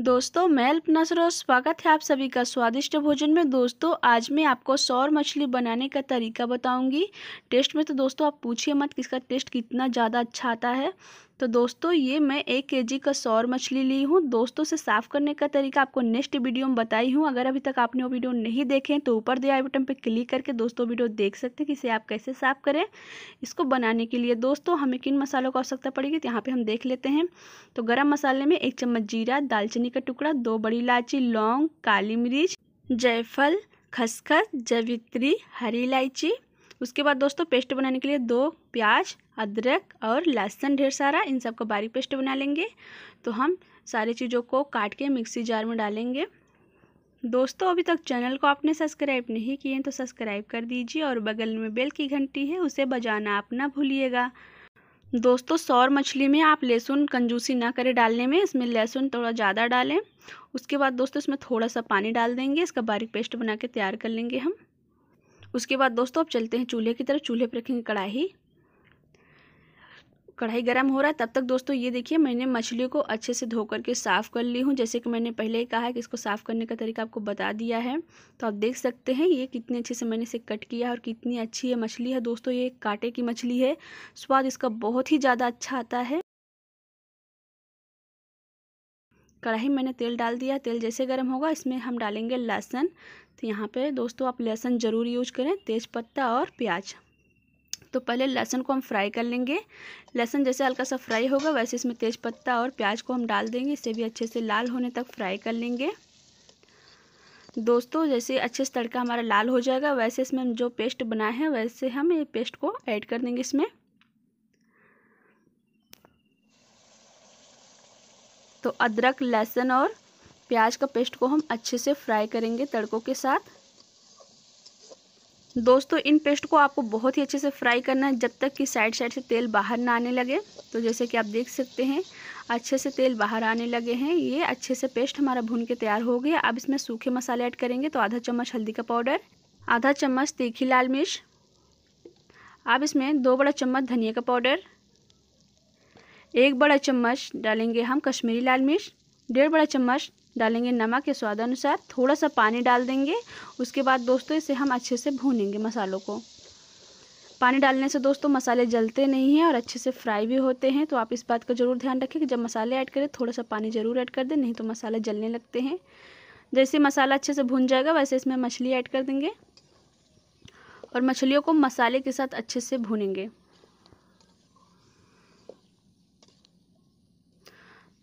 दोस्तों मैं नसर और स्वागत है आप सभी का स्वादिष्ट भोजन में दोस्तों आज मैं आपको सौर मछली बनाने का तरीका बताऊंगी टेस्ट में तो दोस्तों आप पूछिए मत किसका टेस्ट कितना ज़्यादा अच्छा आता है तो दोस्तों ये मैं एक के जी का सौर मछली ली हूँ दोस्तों से साफ़ करने का तरीका आपको नेक्स्ट वीडियो में बताई हूँ अगर अभी तक आपने वो वीडियो नहीं देखे तो ऊपर दिया आई बटन पर क्लिक करके दोस्तों वीडियो देख सकते हैं कि इसे आप कैसे साफ़ करें इसको बनाने के लिए दोस्तों हमें किन मसालों की आवश्यकता पड़ेगी तो यहाँ पर हम देख लेते हैं तो गर्म मसाले में एक चम्मच जीरा दालचीनी दालचीनी का टुकड़ा दो बड़ी इलायची लौंग काली मिर्च जयफल खसखस जवित्री हरी इलायची उसके बाद दोस्तों पेस्ट बनाने के लिए दो प्याज अदरक और लहसुन ढेर सारा इन सब का बारीक पेस्ट बना लेंगे तो हम सारी चीज़ों को काट के मिक्सी जार में डालेंगे दोस्तों अभी तक चैनल को आपने सब्सक्राइब नहीं किए हैं तो सब्सक्राइब कर दीजिए और बगल में बेल की घंटी है उसे बजाना आप ना भूलिएगा दोस्तों सौर मछली में आप लहसुन कंजूसी ना करें डालने में इसमें लहसुन थोड़ा ज़्यादा डालें उसके बाद दोस्तों इसमें थोड़ा सा पानी डाल देंगे इसका बारीक पेस्ट बना के तैयार कर लेंगे हम उसके बाद दोस्तों अब चलते हैं चूल्हे की तरफ चूल्हे पर रखेंगे कढ़ाई कढ़ाई गर्म हो रहा है तब तक दोस्तों ये देखिए मैंने मछलियों को अच्छे से धो के साफ़ कर ली हूँ जैसे कि मैंने पहले ही कहा है कि इसको साफ़ करने का तरीका आपको बता दिया है तो आप देख सकते हैं ये कितने अच्छे से मैंने इसे कट किया और कितनी अच्छी ये मछली है दोस्तों ये कांटे की मछली है स्वाद इसका बहुत ही ज़्यादा अच्छा आता है कढ़ाई मैंने तेल डाल दिया तेल जैसे गर्म होगा इसमें हम डालेंगे लहसुन तो यहाँ पे दोस्तों आप लहसुन ज़रूर यूज करें तेज़पत्ता और प्याज तो पहले लहसुन को हम फ्राई कर लेंगे लहसुन जैसे हल्का सा फ्राई होगा वैसे इसमें तेज़पत्ता और प्याज को हम डाल देंगे इसे भी अच्छे से लाल होने तक फ्राई कर लेंगे दोस्तों जैसे अच्छे से तड़का हमारा लाल हो जाएगा वैसे इसमें हम जो पेस्ट बनाए हैं वैसे हम ये पेस्ट को ऐड कर देंगे इसमें तो अदरक लहसुन और प्याज का पेस्ट को हम अच्छे से फ्राई करेंगे तड़कों के साथ दोस्तों इन पेस्ट को आपको बहुत ही अच्छे से फ्राई करना है जब तक कि साइड साइड से तेल बाहर ना आने लगे तो जैसे कि आप देख सकते हैं अच्छे से तेल बाहर आने लगे हैं ये अच्छे से पेस्ट हमारा भून के तैयार हो गया अब इसमें सूखे मसाले ऐड करेंगे तो आधा चम्मच हल्दी का पाउडर आधा चम्मच तीखी लाल मिर्च अब इसमें दो बड़ा चम्मच धनिया का पाउडर एक बड़ा चम्मच डालेंगे हम कश्मीरी लाल मिर्च डेढ़ बड़ा चम्मच डालेंगे नमक के स्वादानुसार थोड़ा सा पानी डाल देंगे उसके बाद दोस्तों इसे हम अच्छे से भूनेंगे मसालों को पानी डालने से दोस्तों मसाले जलते नहीं हैं और अच्छे से फ्राई भी होते हैं तो आप इस बात का ज़रूर ध्यान रखें कि जब मसाले ऐड करें थोड़ा सा पानी ज़रूर ऐड कर दें नहीं तो मसाले जलने लगते हैं जैसे मसाला अच्छे से भून जाएगा वैसे इसमें मछली ऐड कर देंगे और मछलियों को मसाले के साथ अच्छे से भूनेंगे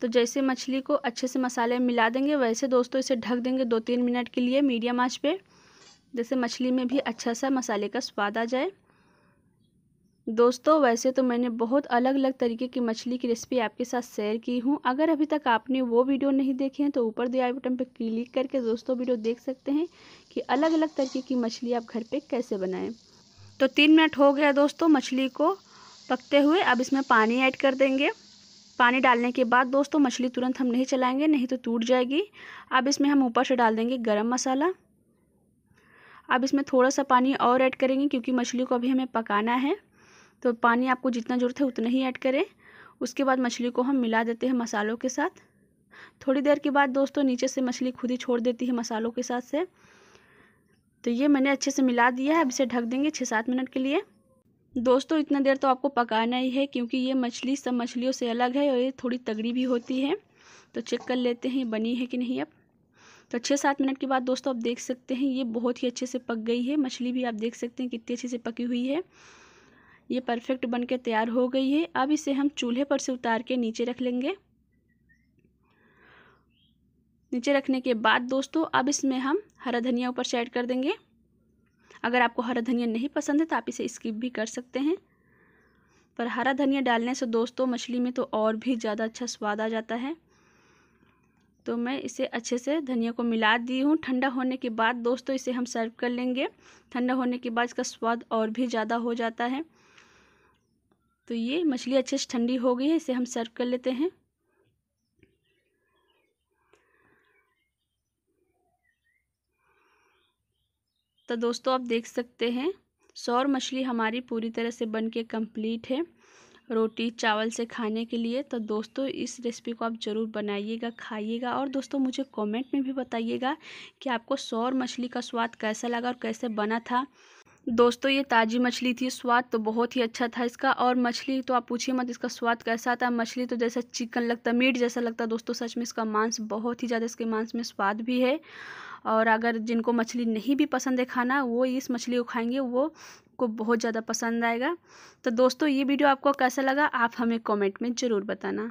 तो जैसे मछली को अच्छे से मसाले में मिला देंगे वैसे दोस्तों इसे ढक देंगे दो तीन मिनट के लिए मीडियम आँच पर जैसे मछली में भी अच्छा सा मसाले का स्वाद आ जाए दोस्तों वैसे तो मैंने बहुत अलग अलग तरीके की मछली की रेसिपी आपके साथ शेयर की हूँ अगर अभी तक आपने वो वीडियो नहीं देखे हैं तो ऊपर दिए आई बटन पर क्लिक करके दोस्तों वीडियो देख सकते हैं कि अलग अलग तरीके की मछली आप घर पे कैसे बनाएं तो तीन मिनट हो गया दोस्तों मछली को पकते हुए अब इसमें पानी ऐड कर देंगे पानी डालने के बाद दोस्तों मछली तुरंत हम नहीं चलाएंगे नहीं तो टूट जाएगी अब इसमें हम ऊपर से डाल देंगे गरम मसाला अब इसमें थोड़ा सा पानी और ऐड करेंगे क्योंकि मछली को अभी हमें पकाना है तो पानी आपको जितना ज़रूरत है उतना ही ऐड करें उसके बाद मछली को हम मिला देते हैं मसालों के साथ थोड़ी देर के बाद दोस्तों नीचे से मछली खुद ही छोड़ देती है मसालों के साथ से तो ये मैंने अच्छे से मिला दिया है अब इसे ढक देंगे छः सात मिनट के लिए दोस्तों इतना देर तो आपको पकाना ही है क्योंकि ये मछली सब मछलियों से अलग है और ये थोड़ी तगड़ी भी होती है तो चेक कर लेते हैं बनी है कि नहीं अब तो छः सात मिनट के बाद दोस्तों आप देख सकते हैं ये बहुत ही अच्छे से पक गई है मछली भी आप देख सकते हैं कितनी अच्छे से पकी हुई है ये परफेक्ट बन के तैयार हो गई है अब इसे हम चूल्हे पर से उतार के नीचे रख लेंगे नीचे रखने के बाद दोस्तों अब इसमें हम हरा धनिया ऊपर से ऐड कर देंगे अगर आपको हरा धनिया नहीं पसंद है तो आप इसे स्किप भी कर सकते हैं पर हरा धनिया डालने से दोस्तों मछली में तो और भी ज़्यादा अच्छा स्वाद आ जाता है तो मैं इसे अच्छे से धनिया को मिला दी हूँ ठंडा होने के बाद दोस्तों इसे हम सर्व कर लेंगे ठंडा होने के बाद इसका स्वाद और भी ज़्यादा हो जाता है तो ये मछली अच्छे से ठंडी हो गई है इसे हम सर्व कर लेते हैं तो दोस्तों आप देख सकते हैं सौर मछली हमारी पूरी तरह से बन के कम्प्लीट है रोटी चावल से खाने के लिए तो दोस्तों इस रेसिपी को आप ज़रूर बनाइएगा खाइएगा और दोस्तों मुझे कमेंट में भी बताइएगा कि आपको सौर मछली का स्वाद कैसा लगा और कैसे बना था दोस्तों ये ताज़ी मछली थी स्वाद तो बहुत ही अच्छा था इसका और मछली तो आप पूछिए मत इसका स्वाद कैसा था मछली तो जैसा चिकन लगता मीट जैसा लगता दोस्तों सच में इसका मांस बहुत ही ज़्यादा इसके मांस में स्वाद भी है और अगर जिनको मछली नहीं भी पसंद है खाना वो इस मछली को खाएंगे वो को बहुत ज़्यादा पसंद आएगा तो दोस्तों ये वीडियो आपको कैसा लगा आप हमें कमेंट में ज़रूर बताना